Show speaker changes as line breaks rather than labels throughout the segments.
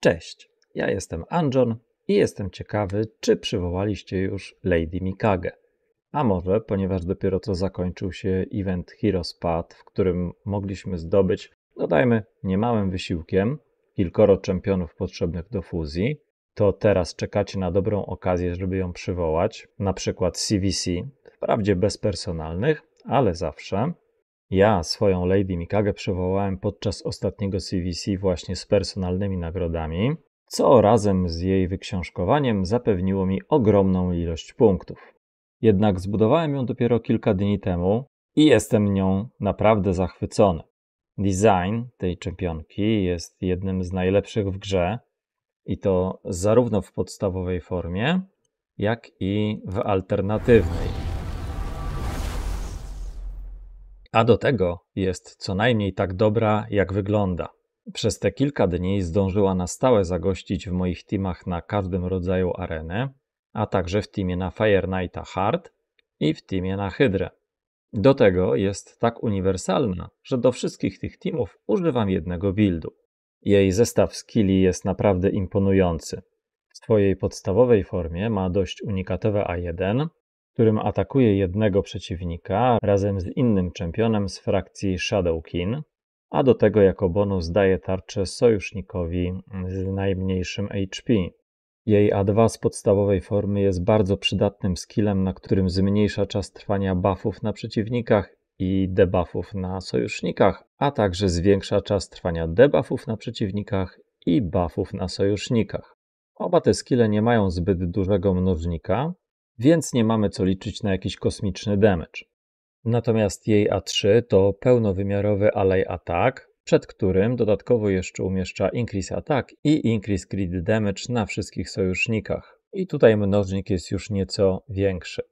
Cześć, ja jestem Anjon i jestem ciekawy, czy przywołaliście już Lady Mikage. A może, ponieważ dopiero co zakończył się event Heroes Path, w którym mogliśmy zdobyć, dodajmy, no niemałym wysiłkiem, kilkoro czempionów potrzebnych do fuzji, to teraz czekacie na dobrą okazję, żeby ją przywołać, na przykład CVC, wprawdzie bez personalnych, ale zawsze, ja swoją Lady Mikage przywołałem podczas ostatniego CVC właśnie z personalnymi nagrodami, co razem z jej wyksiążkowaniem zapewniło mi ogromną ilość punktów. Jednak zbudowałem ją dopiero kilka dni temu i jestem nią naprawdę zachwycony. Design tej czempionki jest jednym z najlepszych w grze i to zarówno w podstawowej formie, jak i w alternatywnej. a do tego jest co najmniej tak dobra, jak wygląda. Przez te kilka dni zdążyła na stałe zagościć w moich teamach na każdym rodzaju arenę, a także w teamie na Fire Knighta Hard i w teamie na Hydrę. Do tego jest tak uniwersalna, że do wszystkich tych teamów używam jednego buildu. Jej zestaw skilli jest naprawdę imponujący. W swojej podstawowej formie ma dość unikatowe A1, którym atakuje jednego przeciwnika razem z innym czempionem z frakcji Shadowkin, a do tego jako bonus daje tarczę sojusznikowi z najmniejszym HP. Jej A2 z podstawowej formy jest bardzo przydatnym skillem, na którym zmniejsza czas trwania buffów na przeciwnikach i debuffów na sojusznikach, a także zwiększa czas trwania debuffów na przeciwnikach i buffów na sojusznikach. Oba te skille nie mają zbyt dużego mnożnika, więc nie mamy co liczyć na jakiś kosmiczny damage. Natomiast jej A3 to pełnowymiarowy Alley Attack, przed którym dodatkowo jeszcze umieszcza Increase Attack i Increase Grid Damage na wszystkich sojusznikach. I tutaj mnożnik jest już nieco większy.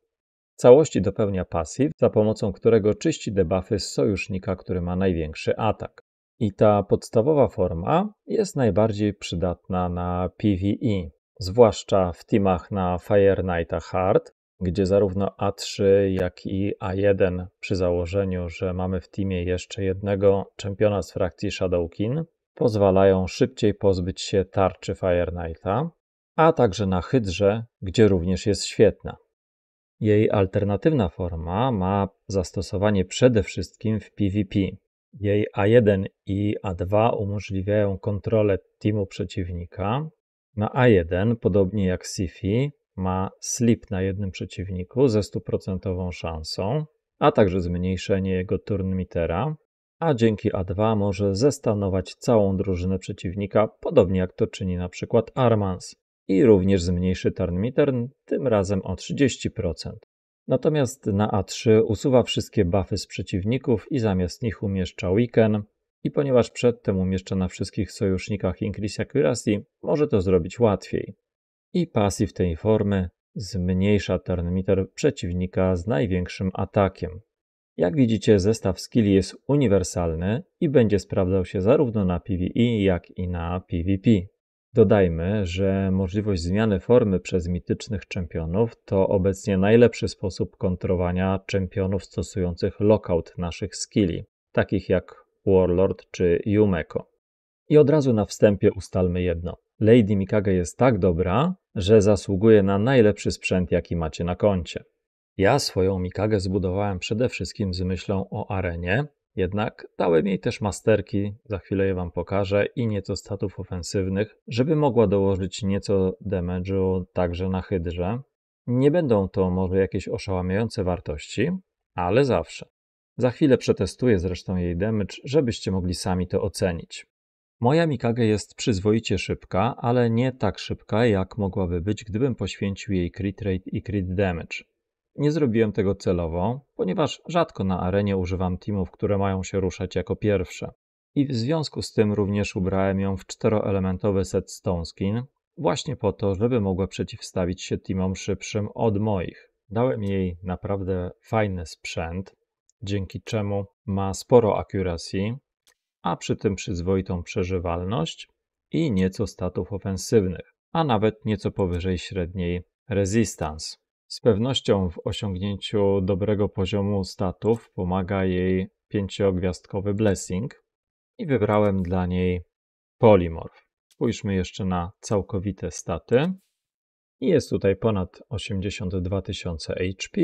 W całości dopełnia pasyw, za pomocą którego czyści debuffy z sojusznika, który ma największy atak. I ta podstawowa forma jest najbardziej przydatna na PvE, zwłaszcza w teamach na Fire Nighta Hard, gdzie zarówno A3, jak i A1, przy założeniu, że mamy w teamie jeszcze jednego czempiona z frakcji Shadowkin, pozwalają szybciej pozbyć się tarczy Fire Knighta, a także na Hydrze, gdzie również jest świetna. Jej alternatywna forma ma zastosowanie przede wszystkim w PvP. Jej A1 i A2 umożliwiają kontrolę teamu przeciwnika, na A1, podobnie jak Sifi, ma slip na jednym przeciwniku ze stuprocentową szansą, a także zmniejszenie jego turnmitera, a dzięki A2 może zestanować całą drużynę przeciwnika, podobnie jak to czyni na przykład Armans i również zmniejszy turnmiter, tym razem o 30%. Natomiast na A3 usuwa wszystkie buffy z przeciwników i zamiast nich umieszcza Weekend, i ponieważ przedtem umieszcza na wszystkich sojusznikach Incrisia Kyrasi, może to zrobić łatwiej. I pasyw tej formy zmniejsza turn przeciwnika z największym atakiem. Jak widzicie, zestaw skilli jest uniwersalny i będzie sprawdzał się zarówno na PvE, jak i na PvP. Dodajmy, że możliwość zmiany formy przez mitycznych czempionów to obecnie najlepszy sposób kontrowania czempionów stosujących lockout naszych skilli, takich jak Warlord czy Yumeko. I od razu na wstępie ustalmy jedno. Lady Mikage jest tak dobra, że zasługuje na najlepszy sprzęt, jaki macie na koncie. Ja swoją Mikagę zbudowałem przede wszystkim z myślą o arenie, jednak dałem jej też masterki, za chwilę je wam pokażę, i nieco statów ofensywnych, żeby mogła dołożyć nieco damage'u także na hydrze. Nie będą to może jakieś oszałamiające wartości, ale zawsze. Za chwilę przetestuję zresztą jej damage, żebyście mogli sami to ocenić. Moja Mikage jest przyzwoicie szybka, ale nie tak szybka jak mogłaby być, gdybym poświęcił jej crit rate i crit damage. Nie zrobiłem tego celowo, ponieważ rzadko na arenie używam teamów, które mają się ruszać jako pierwsze. I w związku z tym również ubrałem ją w czteroelementowy set Stoneskin, właśnie po to, żeby mogła przeciwstawić się teamom szybszym od moich. Dałem jej naprawdę fajny sprzęt, dzięki czemu ma sporo akuracji, a przy tym przyzwoitą przeżywalność i nieco statów ofensywnych, a nawet nieco powyżej średniej resistance. Z pewnością w osiągnięciu dobrego poziomu statów pomaga jej pięciogwiazdkowy blessing i wybrałem dla niej polimorf. Spójrzmy jeszcze na całkowite staty. Jest tutaj ponad 82 tysiące HP,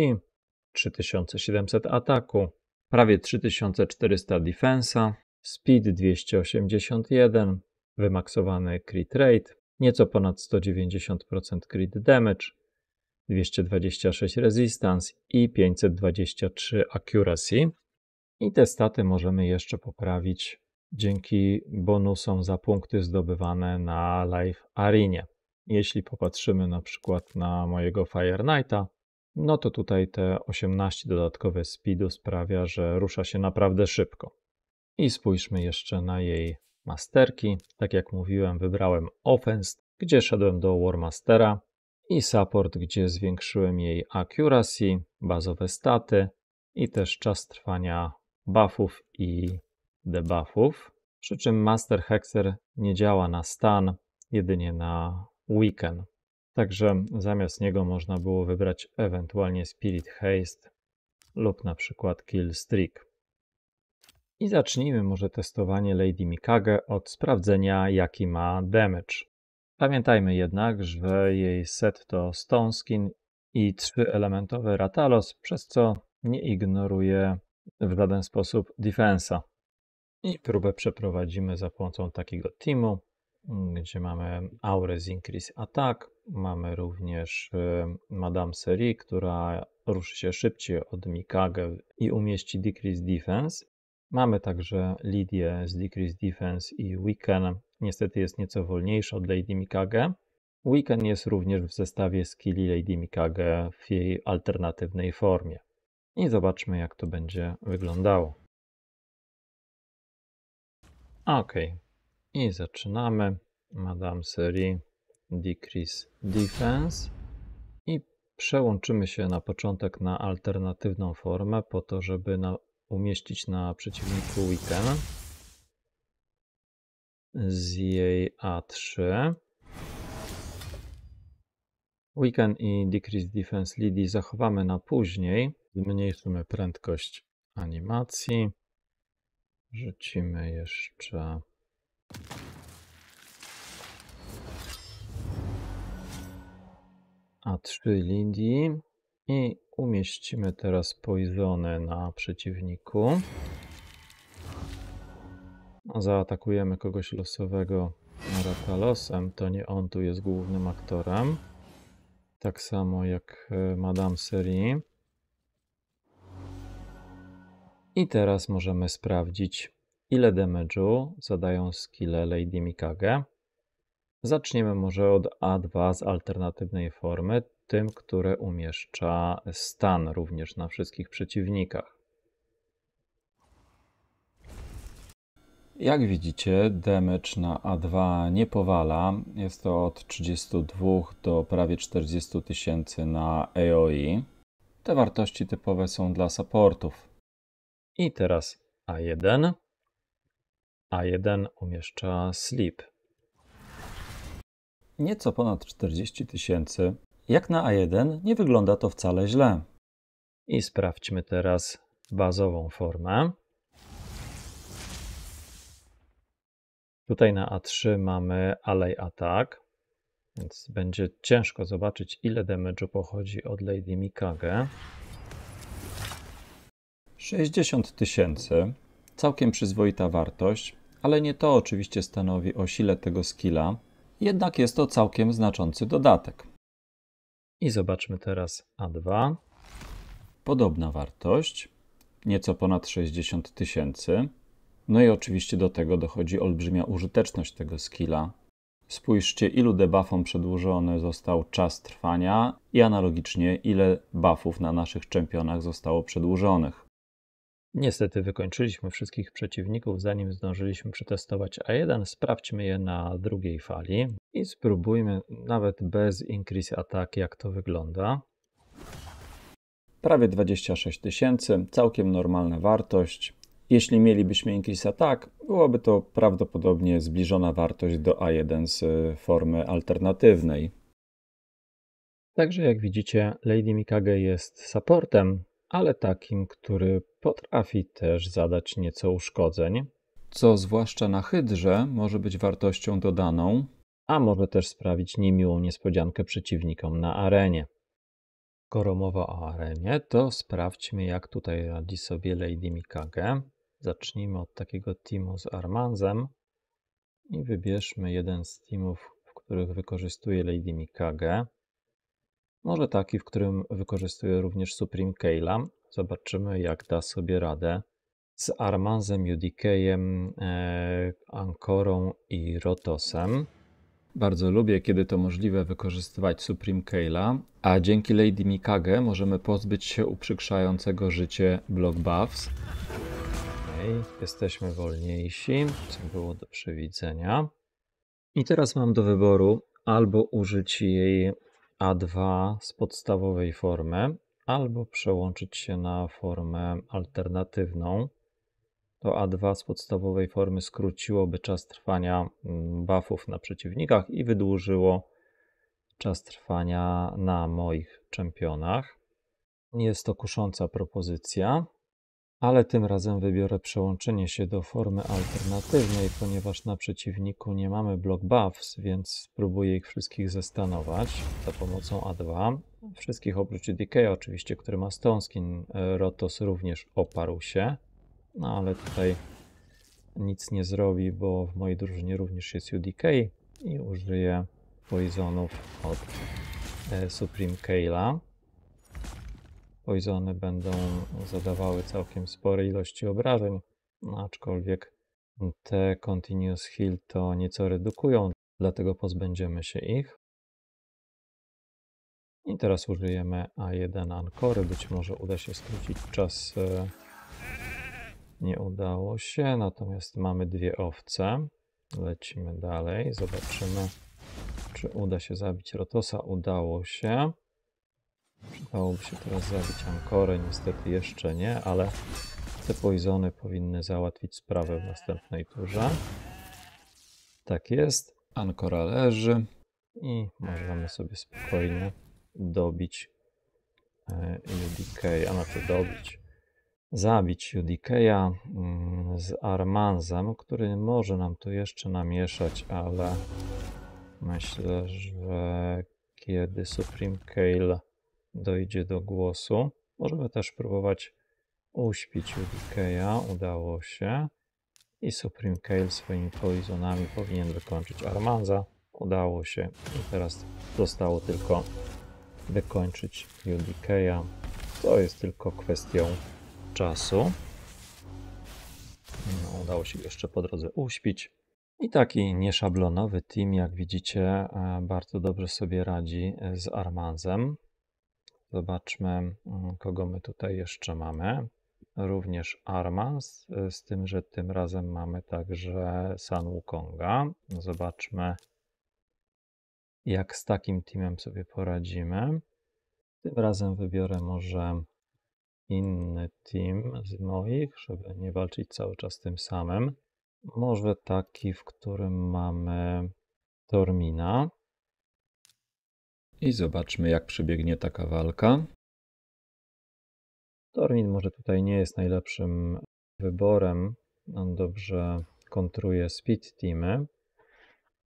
3700 ataku, prawie 3400 defensa, speed 281, wymaksowany crit rate, nieco ponad 190% crit damage, 226 resistance i 523 accuracy. I te staty możemy jeszcze poprawić dzięki bonusom za punkty zdobywane na live arenie. Jeśli popatrzymy na przykład na mojego Fire Knighta, no to tutaj te 18 dodatkowe speedu sprawia, że rusza się naprawdę szybko. I spójrzmy jeszcze na jej masterki. Tak jak mówiłem, wybrałem offense, gdzie szedłem do warmastera i support, gdzie zwiększyłem jej accuracy, bazowe staty i też czas trwania buffów i debuffów. Przy czym Master Hexer nie działa na stan, jedynie na weekend. Także zamiast niego można było wybrać ewentualnie Spirit Haste lub na przykład Kill Streak. I zacznijmy może testowanie Lady Mikage od sprawdzenia jaki ma damage. Pamiętajmy jednak, że jej set to Stone Skin i trzyelementowy Ratalos, przez co nie ignoruje w żaden sposób defensa. I próbę przeprowadzimy za pomocą takiego teamu gdzie mamy Aure z Increase Attack, mamy również y, Madame Serie, która ruszy się szybciej od Mikage i umieści Decrease Defense. Mamy także Lidię z Decrease Defense i Weekend, niestety jest nieco wolniejsza od Lady Mikage. Weekend jest również w zestawie skilli Lady Mikage w jej alternatywnej formie. I zobaczmy jak to będzie wyglądało. Okej, okay. I zaczynamy. Madame Serie, Decrease Defense. I przełączymy się na początek na alternatywną formę, po to, żeby na, umieścić na przeciwniku Weekend z jej A3. Weekend i Decrease Defense Lidi zachowamy na później. Zmniejszymy prędkość animacji. Rzucimy jeszcze a3 linii i umieścimy teraz poizony na przeciwniku. Zaatakujemy kogoś losowego Ratalosem, to nie on tu jest głównym aktorem. Tak samo jak e, Madame Serie. I teraz możemy sprawdzić ile damage'u zadają skille Lady Mikage. Zaczniemy może od A2 z alternatywnej formy, tym, które umieszcza stan również na wszystkich przeciwnikach. Jak widzicie, damage na A2 nie powala. Jest to od 32 do prawie 40 tysięcy na AOE. Te wartości typowe są dla supportów. I teraz A1. A1 umieszcza Sleep. Nieco ponad 40 tysięcy. Jak na A1 nie wygląda to wcale źle. I sprawdźmy teraz bazową formę. Tutaj na A3 mamy Alley Attack, więc będzie ciężko zobaczyć ile damage'u pochodzi od Lady Mikage. 60 tysięcy, całkiem przyzwoita wartość ale nie to oczywiście stanowi o sile tego skilla, jednak jest to całkiem znaczący dodatek. I zobaczmy teraz A2. Podobna wartość, nieco ponad 60 tysięcy. No i oczywiście do tego dochodzi olbrzymia użyteczność tego skilla. Spójrzcie, ilu debuffom przedłużony został czas trwania i analogicznie, ile buffów na naszych czempionach zostało przedłużonych. Niestety wykończyliśmy wszystkich przeciwników, zanim zdążyliśmy przetestować A1. Sprawdźmy je na drugiej fali i spróbujmy nawet bez increase attack jak to wygląda. Prawie 26 tysięcy, całkiem normalna wartość. Jeśli mielibyśmy increase attack, byłoby to prawdopodobnie zbliżona wartość do A1 z y, formy alternatywnej. Także jak widzicie, Lady Mikage jest supportem, ale takim, który potrafi też zadać nieco uszkodzeń, co zwłaszcza na hydrze może być wartością dodaną, a może też sprawić niemiłą niespodziankę przeciwnikom na arenie. Skoro mowa o arenie, to sprawdźmy jak tutaj radzi sobie Lady Mikage. Zacznijmy od takiego teamu z Armanzem i wybierzmy jeden z teamów, w których wykorzystuje Lady Mikage. Może taki, w którym wykorzystuję również Supreme Kale'a. Zobaczymy, jak da sobie radę z Armanzem, Judikejem, e, Ankorą i Rotosem. Bardzo lubię, kiedy to możliwe, wykorzystywać Supreme Kale'a, a dzięki Lady Mikage możemy pozbyć się uprzykrzającego życie block buffs. Okay, jesteśmy wolniejsi, co było do przewidzenia. I teraz mam do wyboru albo użyć jej a2 z podstawowej formy albo przełączyć się na formę alternatywną. To A2 z podstawowej formy skróciłoby czas trwania mm, buffów na przeciwnikach i wydłużyło czas trwania na moich czempionach. Jest to kusząca propozycja ale tym razem wybiorę przełączenie się do formy alternatywnej, ponieważ na przeciwniku nie mamy block buffs, więc spróbuję ich wszystkich zestanować za pomocą A2. Wszystkich oprócz DK oczywiście, który ma skin, Rotos również oparł się, no ale tutaj nic nie zrobi, bo w mojej drużynie również jest UDK i użyję poisonów od e, Supreme Kayla. Poisony będą zadawały całkiem spore ilości obrażeń, aczkolwiek te Continuous Heal to nieco redukują, dlatego pozbędziemy się ich. I teraz użyjemy A1 Ankory, być może uda się skrócić czas. E, nie udało się, natomiast mamy dwie owce. Lecimy dalej, zobaczymy czy uda się zabić Rotosa. Udało się. Przydałoby się teraz zabić Ankorę, niestety jeszcze nie, ale te poizony powinny załatwić sprawę w następnej turze. Tak jest, Ankora leży i możemy sobie spokojnie dobić UDK, a to dobić, zabić UDK'a mm, z Armanzem, który może nam tu jeszcze namieszać, ale myślę, że kiedy Supreme Kale dojdzie do głosu. Możemy też próbować uśpić Udikeya, udało się. I Supreme Kale swoimi poizonami powinien wykończyć Armanza. Udało się i teraz zostało tylko wykończyć Udikeya. To jest tylko kwestią czasu. No, udało się jeszcze po drodze uśpić. I taki nieszablonowy team, jak widzicie, e, bardzo dobrze sobie radzi z Armanzem. Zobaczmy, mm, kogo my tutaj jeszcze mamy. Również Armans, y, z tym, że tym razem mamy także San Wukonga. Zobaczmy, jak z takim teamem sobie poradzimy. Tym razem wybiorę może inny team z moich, żeby nie walczyć cały czas tym samym. Może taki, w którym mamy Tormina. I zobaczmy, jak przebiegnie taka walka. Tornin może tutaj nie jest najlepszym wyborem. On dobrze kontruje speed teamy.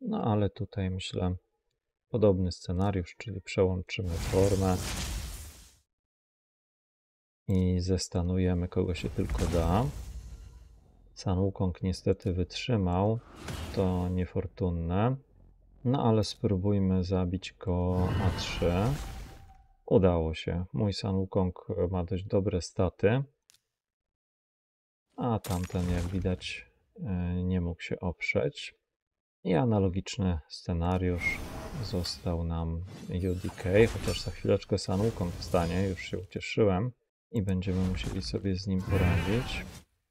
No ale tutaj myślę podobny scenariusz, czyli przełączymy formę i zestanujemy kogo się tylko da. San Wukong niestety wytrzymał, to niefortunne. No ale spróbujmy zabić go A3. Udało się. Mój San Wukong ma dość dobre staty. A tamten jak widać e, nie mógł się oprzeć. I analogiczny scenariusz został nam UDK, chociaż za chwileczkę San Wukong wstanie, już się ucieszyłem i będziemy musieli sobie z nim poradzić.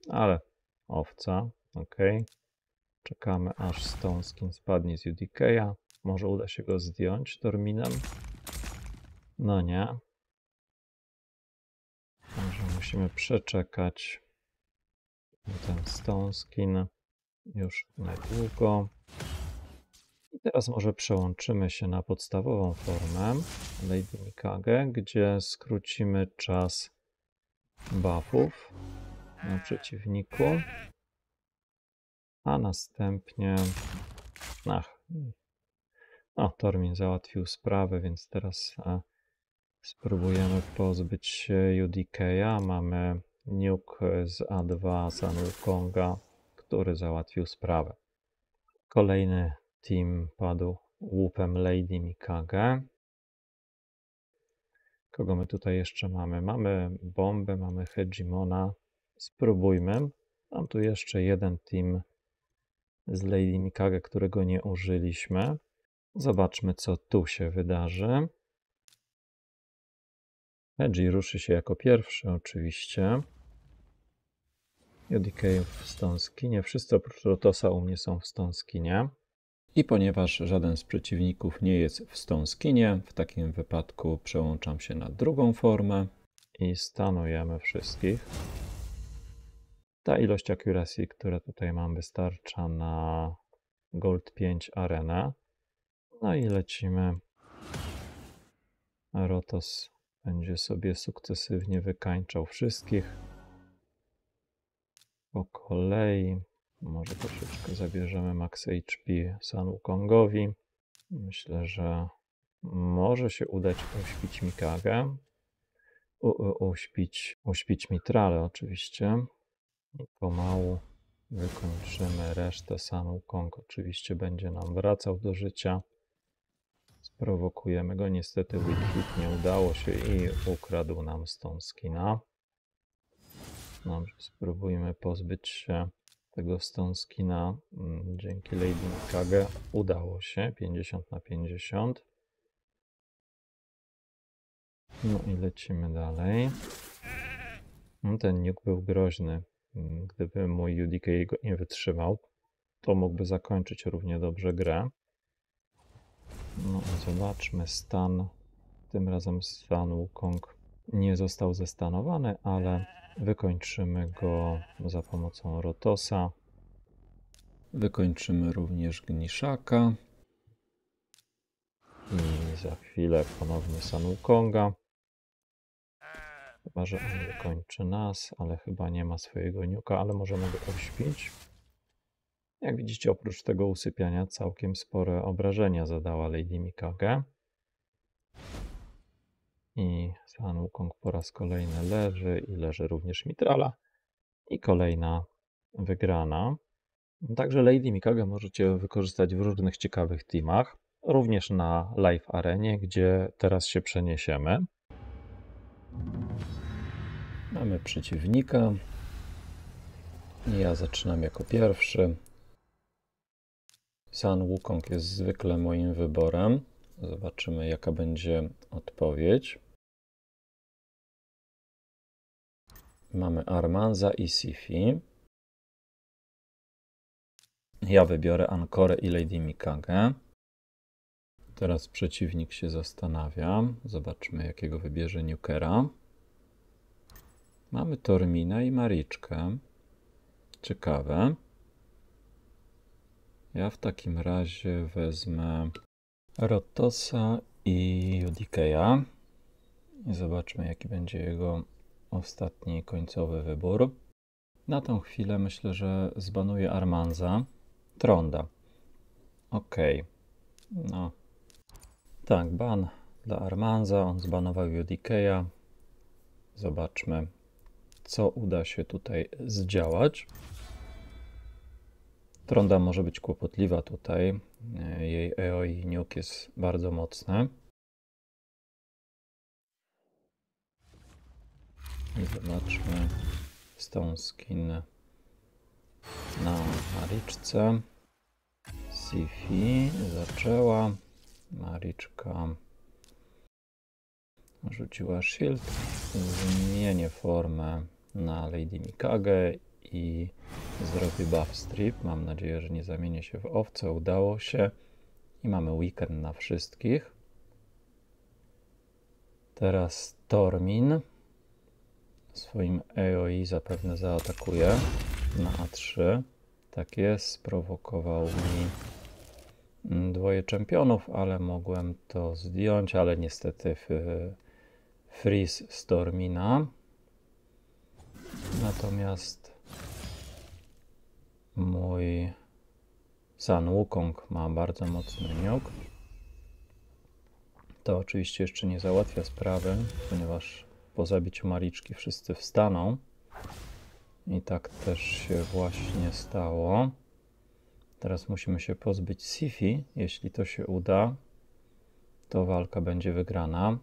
Ale owca, okej. Okay. Czekamy aż Stone Skin spadnie z UDK'a. Może uda się go zdjąć Dorminem? No nie. więc musimy przeczekać ten Stone Skin już niedługo. I teraz może przełączymy się na podstawową formę Lady Mikage, gdzie skrócimy czas buffów na przeciwniku a następnie... Ach, no, Tormin załatwił sprawę, więc teraz a, e, spróbujemy pozbyć się UDK'a. Mamy nuke z A2 z Anukonga, który załatwił sprawę. Kolejny team padł łupem Lady Mikage. Kogo my tutaj jeszcze mamy? Mamy bombę, mamy Hegimona. Spróbujmy. Mam tu jeszcze jeden team z Lady Mikage, którego nie użyliśmy. Zobaczmy, co tu się wydarzy. Edgy ruszy się jako pierwszy, oczywiście. UDK w Stonskinie. Wszyscy oprócz Rotosa u mnie są w Stonskinie. I ponieważ żaden z przeciwników nie jest w Stonskinie, w takim wypadku przełączam się na drugą formę i stanujemy wszystkich. Ta ilość accuracy, która tutaj mam, wystarcza na Gold 5 Arena. No i lecimy. Rotos będzie sobie sukcesywnie wykańczał wszystkich. Po kolei może troszeczkę zabierzemy max HP San Myślę, że może się udać uśpić Mikagę. U, u, uśpić, uśpić Mitrale oczywiście. I pomału wykończymy resztę. Sam Kong oczywiście będzie nam wracał do życia. Sprowokujemy go. Niestety Wicked nie udało się i ukradł nam stąd skina. Dobrze, no, spróbujmy pozbyć się tego skina. Mm, dzięki Lady Kage udało się 50 na 50. No i lecimy dalej. No, ten niuk był groźny. Mm, gdyby mój UDK jego nie wytrzymał, to mógłby zakończyć równie dobrze grę. No, zobaczmy stan. Tym razem stan Wukong nie został zestanowany, ale wykończymy go za pomocą Rotosa. Wykończymy również Gniszaka. I za chwilę ponownie San Wukonga. Chyba, że on kończy nas, ale chyba nie ma swojego niuka, ale możemy go pośpić. Jak widzicie, oprócz tego usypiania całkiem spore obrażenia zadała Lady Mikage. I San Wukong po raz kolejny leży i leży również Mitrala. I kolejna wygrana. Także Lady Mikage możecie wykorzystać w różnych ciekawych teamach, również na live arenie, gdzie teraz się przeniesiemy. Mamy przeciwnika. Ja zaczynam jako pierwszy. San Wukong jest zwykle moim wyborem. Zobaczymy, jaka będzie odpowiedź. Mamy Armanza i Sifi. Ja wybiorę Ankorę i Lady Mikage. Teraz przeciwnik się zastanawia. Zobaczmy, jakiego wybierze Nukera. Mamy Tormina i Mariczkę. Ciekawe. Ja w takim razie wezmę Rotosa i Judikeya. I zobaczmy, jaki będzie jego ostatni, końcowy wybór. Na tą chwilę myślę, że zbanuję Armanza. Tronda. Ok. No. Tak, ban dla Armanza. On zbanował Judikeya. Zobaczmy, co uda się tutaj zdziałać. Tronda może być kłopotliwa tutaj. Jej EOI niuk jest bardzo mocne. zobaczmy Stone Skin na Mariczce. Sifi zaczęła. Mariczka rzuciła shield. Zmienię formę na Lady Mikage i zrobi buff strip. Mam nadzieję, że nie zamienię się w owce. Udało się. I mamy weekend na wszystkich. Teraz Tormin swoim EOI zapewne zaatakuje na A3. Tak jest, sprowokował mi dwoje czempionów, ale mogłem to zdjąć, ale niestety freeze Stormina. Natomiast mój San Wukong ma bardzo mocny miok. To oczywiście jeszcze nie załatwia sprawy, ponieważ po zabiciu Mariczki wszyscy wstaną. I tak też się właśnie stało. Teraz musimy się pozbyć Sifi. Jeśli to się uda, to walka będzie wygrana.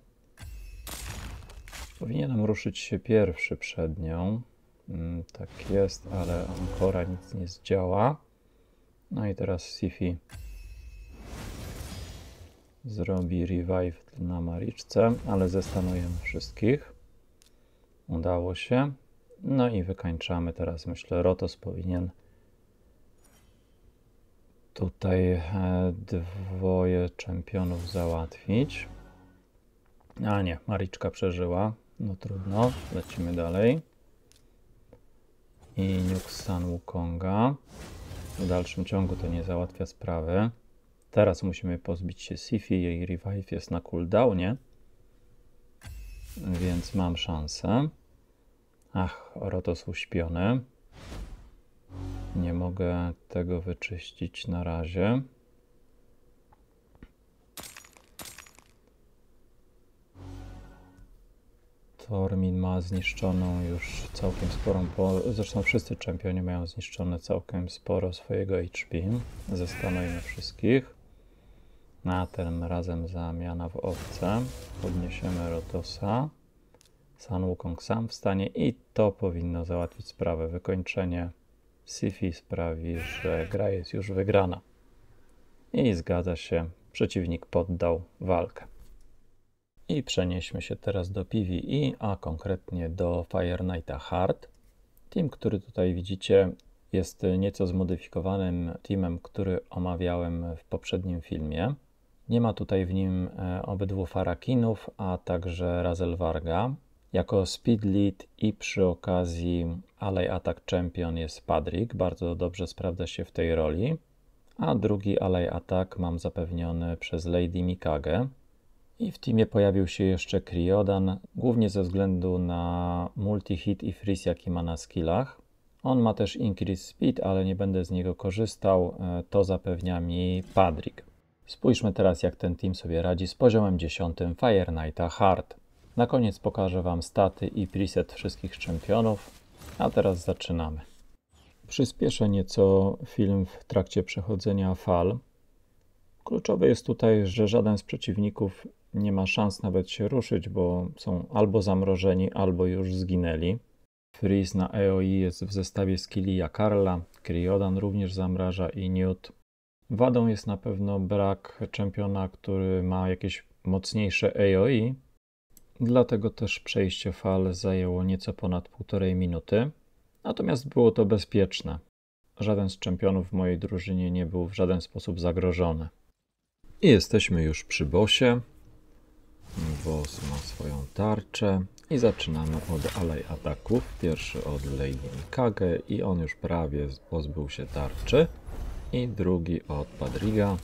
Powinienem ruszyć się pierwszy przed nią. Mm, tak jest, ale Ankora nic nie zdziała. No i teraz Sifi zrobi revive na Mariczce, ale zestanujemy wszystkich. Udało się. No i wykańczamy teraz. Myślę, Rotos powinien tutaj e, dwoje czempionów załatwić. A nie, Mariczka przeżyła. No trudno, lecimy dalej. I Nuxan Wukonga. W dalszym ciągu to nie załatwia sprawy. Teraz musimy pozbyć się Sifi, jej revive jest na cooldownie. Więc mam szansę. Ach, Rotos uśpiony. Nie mogę tego wyczyścić na razie. Tormin ma zniszczoną już całkiem sporą Zresztą wszyscy czempioni mają zniszczone całkiem sporo swojego HP. Zeskanujmy wszystkich. Na tym razem zamiana w owce. Podniesiemy Rotosa. San Wukong sam wstanie i to powinno załatwić sprawę. Wykończenie Sifi sprawi, że gra jest już wygrana. I zgadza się, przeciwnik poddał walkę. I przenieśmy się teraz do PvE, a konkretnie do Fire Knighta Hard. Team, który tutaj widzicie, jest nieco zmodyfikowanym teamem, który omawiałem w poprzednim filmie. Nie ma tutaj w nim e, obydwu Farakinów, a także Razelwarga. Jako Speed Lead i przy okazji Alley Attack Champion jest Padrik. Bardzo dobrze sprawdza się w tej roli. A drugi Alley Attack mam zapewniony przez Lady Mikage. I w teamie pojawił się jeszcze Kriodan, głównie ze względu na multi-hit i freeze, jaki ma na skillach. On ma też increase speed, ale nie będę z niego korzystał, e, to zapewnia mi Padrik. Spójrzmy teraz jak ten team sobie radzi z poziomem 10 Fire Knighta Hard. Na koniec pokażę Wam staty i preset wszystkich czempionów, a teraz zaczynamy. Przyspieszę nieco film w trakcie przechodzenia fal. Kluczowe jest tutaj, że żaden z przeciwników nie ma szans nawet się ruszyć, bo są albo zamrożeni, albo już zginęli. Freeze na EOI jest w zestawie z Kilija Karla, Kriodan również zamraża i Newt. Wadą jest na pewno brak czempiona, który ma jakieś mocniejsze EOI, dlatego też przejście fal zajęło nieco ponad półtorej minuty. Natomiast było to bezpieczne. Żaden z czempionów w mojej drużynie nie był w żaden sposób zagrożony. I jesteśmy już przy bosie. Boss ma swoją tarczę i zaczynamy od alej ataków. Pierwszy od Lady Kage i on już prawie pozbył się tarczy. I drugi od Padriga.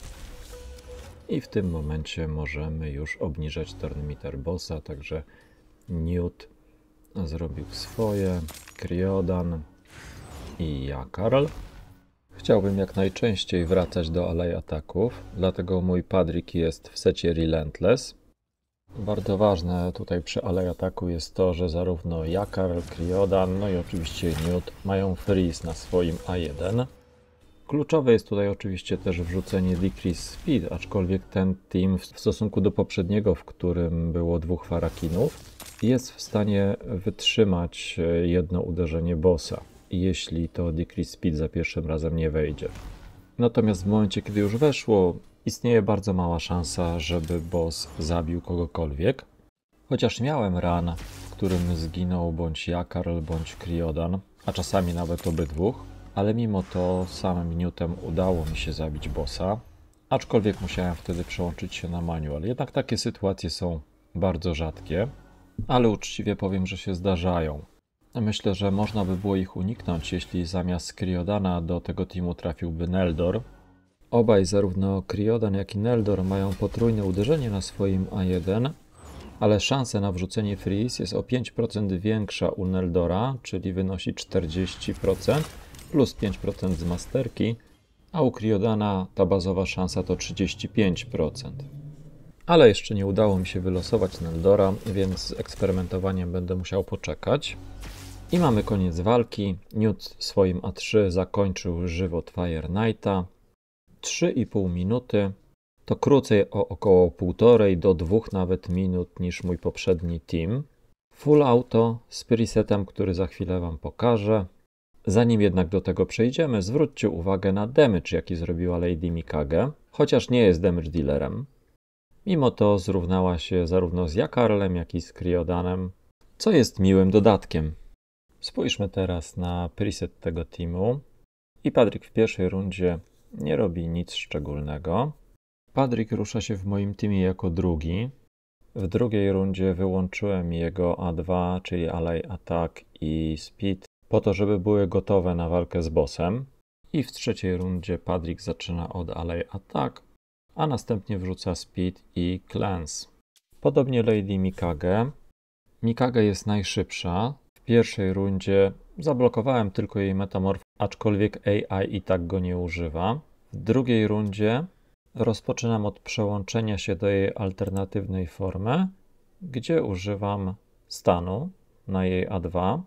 I w tym momencie możemy już obniżać Tornmiter Bossa, także Newt zrobił swoje, Kriodan i ja Karol. Chciałbym jak najczęściej wracać do alej ataków, dlatego mój Padrik jest w secie Relentless bardzo ważne tutaj przy Alej ataku jest to, że zarówno Jakar, Kriodan, no i oczywiście Newt mają freeze na swoim A1. Kluczowe jest tutaj oczywiście też wrzucenie Decrease Speed, aczkolwiek ten team w stosunku do poprzedniego, w którym było dwóch farakinów, jest w stanie wytrzymać e, jedno uderzenie bossa, jeśli to Decrease Speed za pierwszym razem nie wejdzie. Natomiast w momencie, kiedy już weszło, istnieje bardzo mała szansa, żeby boss zabił kogokolwiek. Chociaż miałem ran, w którym zginął bądź Jakarl, bądź Kriodan, a czasami nawet obydwóch, ale mimo to samym Newtem udało mi się zabić bossa, aczkolwiek musiałem wtedy przełączyć się na manual. Jednak takie sytuacje są bardzo rzadkie, ale uczciwie powiem, że się zdarzają. Myślę, że można by było ich uniknąć, jeśli zamiast Kriodana do tego teamu trafiłby Neldor, Obaj, zarówno Kriodan jak i Neldor mają potrójne uderzenie na swoim A1, ale szansa na wrzucenie freeze jest o 5% większa u Neldora, czyli wynosi 40% plus 5% z masterki, a u Kriodana ta bazowa szansa to 35%. Ale jeszcze nie udało mi się wylosować Neldora, więc z eksperymentowaniem będę musiał poczekać. I mamy koniec walki. Newt swoim A3 zakończył żywot Fire Knighta. 3,5 minuty. To krócej o około 1,5 do 2 nawet minut niż mój poprzedni team. Full auto z presetem, który za chwilę Wam pokażę. Zanim jednak do tego przejdziemy, zwróćcie uwagę na damage, jaki zrobiła Lady Mikage, chociaż nie jest damage dealerem. Mimo to zrównała się zarówno z Jakarlem, jak i z Kriodanem, co jest miłym dodatkiem. Spójrzmy teraz na preset tego teamu. I Patryk w pierwszej rundzie nie robi nic szczególnego. Patrick rusza się w moim teamie jako drugi. W drugiej rundzie wyłączyłem jego A2, czyli Alley Attack i Speed, po to, żeby były gotowe na walkę z bossem. I w trzeciej rundzie Patrick zaczyna od Alley Attack, a następnie wrzuca Speed i Cleanse. Podobnie Lady Mikage. Mikage jest najszybsza, pierwszej rundzie zablokowałem tylko jej metamorf, aczkolwiek AI i tak go nie używa. W drugiej rundzie rozpoczynam od przełączenia się do jej alternatywnej formy, gdzie używam stanu na jej A2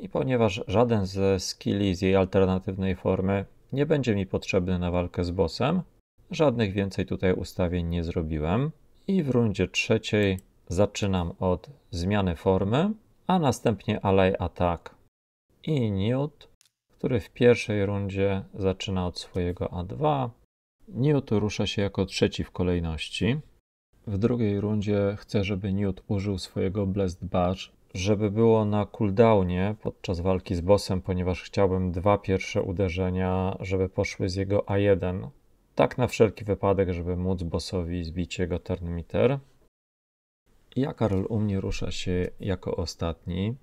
i ponieważ żaden ze skilli z jej alternatywnej formy nie będzie mi potrzebny na walkę z bossem, żadnych więcej tutaj ustawień nie zrobiłem. I w rundzie trzeciej zaczynam od zmiany formy a następnie Alej Atak i Newt, który w pierwszej rundzie zaczyna od swojego A2. Newt rusza się jako trzeci w kolejności. W drugiej rundzie chcę, żeby Newt użył swojego Blessed Barge, żeby było na cooldownie podczas walki z bossem, ponieważ chciałbym dwa pierwsze uderzenia, żeby poszły z jego A1. Tak na wszelki wypadek, żeby móc bossowi zbić jego turn meter. Ja Karol u mnie rusza się jako ostatni.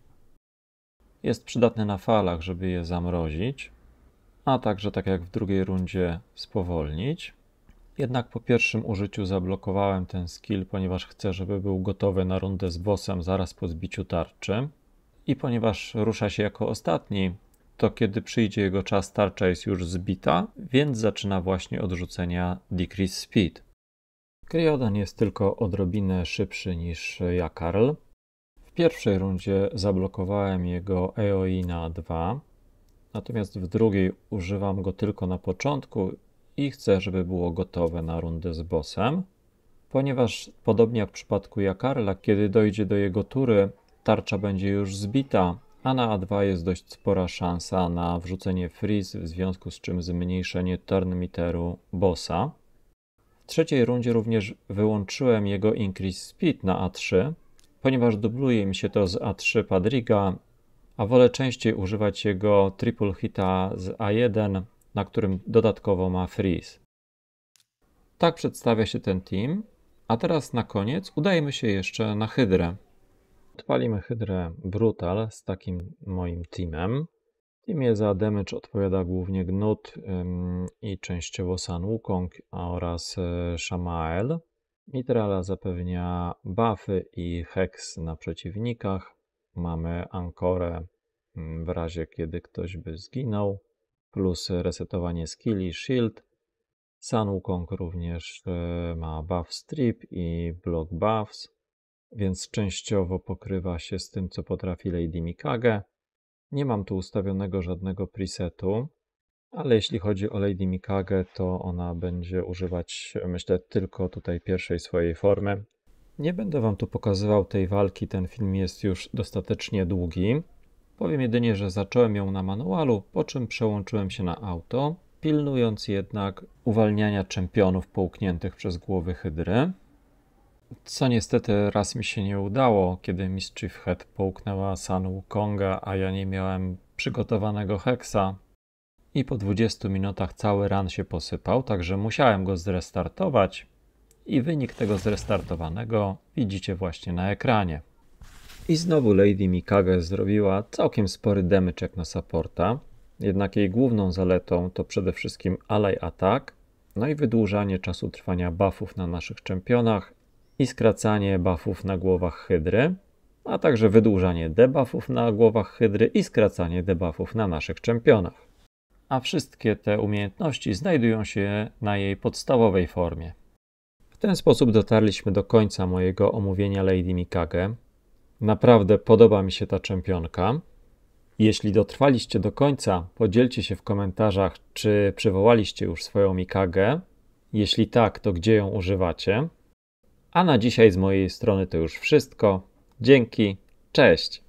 Jest przydatny na falach, żeby je zamrozić, a także tak jak w drugiej rundzie spowolnić. Jednak po pierwszym użyciu zablokowałem ten skill, ponieważ chcę, żeby był gotowy na rundę z bossem zaraz po zbiciu tarczy. I ponieważ rusza się jako ostatni, to kiedy przyjdzie jego czas, tarcza jest już zbita, więc zaczyna właśnie od rzucenia Decrease Speed. Krijodan jest tylko odrobinę szybszy niż Jakarl. W pierwszej rundzie zablokowałem jego EOI na 2, natomiast w drugiej używam go tylko na początku i chcę, żeby było gotowe na rundę z bossem, ponieważ podobnie jak w przypadku Jakarla, kiedy dojdzie do jego tury, tarcza będzie już zbita, a na A2 jest dość spora szansa na wrzucenie freeze, w związku z czym zmniejszenie turn meteru bossa trzeciej rundzie również wyłączyłem jego Increase Speed na A3, ponieważ dubluje mi się to z A3 Padriga, a wolę częściej używać jego triple hita z A1, na którym dodatkowo ma freeze. Tak przedstawia się ten team, a teraz na koniec udajemy się jeszcze na Hydrę. Odpalimy Hydrę Brutal z takim moim teamem. Imię za damage odpowiada głównie Gnut i częściowo San Wukong oraz e, Shamael. Mitrala zapewnia buffy i hex na przeciwnikach. Mamy Ankorę mm, w razie kiedy ktoś by zginął, plus resetowanie skilli shield. San Wukong również e, ma buff strip i block buffs, więc częściowo pokrywa się z tym co potrafi Lady Mikage. Nie mam tu ustawionego żadnego presetu, ale jeśli chodzi o Lady Mikage, to ona będzie używać, myślę, tylko tutaj pierwszej swojej formy. Nie będę wam tu pokazywał tej walki, ten film jest już dostatecznie długi. Powiem jedynie, że zacząłem ją na manualu, po czym przełączyłem się na auto, pilnując jednak uwalniania czempionów połkniętych przez głowy hydry. Co niestety raz mi się nie udało, kiedy Mischief Head połknęła San Wukonga, a ja nie miałem przygotowanego heksa. I po 20 minutach cały ran się posypał, także musiałem go zrestartować. I wynik tego zrestartowanego widzicie właśnie na ekranie. I znowu Lady Mikage zrobiła całkiem spory demyczek na supporta. Jednak jej główną zaletą to przede wszystkim alej atak, no i wydłużanie czasu trwania buffów na naszych czempionach i skracanie buffów na głowach hydry, a także wydłużanie debuffów na głowach hydry i skracanie debuffów na naszych czempionach. A wszystkie te umiejętności znajdują się na jej podstawowej formie. W ten sposób dotarliśmy do końca mojego omówienia Lady Mikage. Naprawdę podoba mi się ta czempionka. Jeśli dotrwaliście do końca, podzielcie się w komentarzach, czy przywołaliście już swoją Mikagę. Jeśli tak, to gdzie ją używacie? A na dzisiaj z mojej strony to już wszystko. Dzięki, cześć!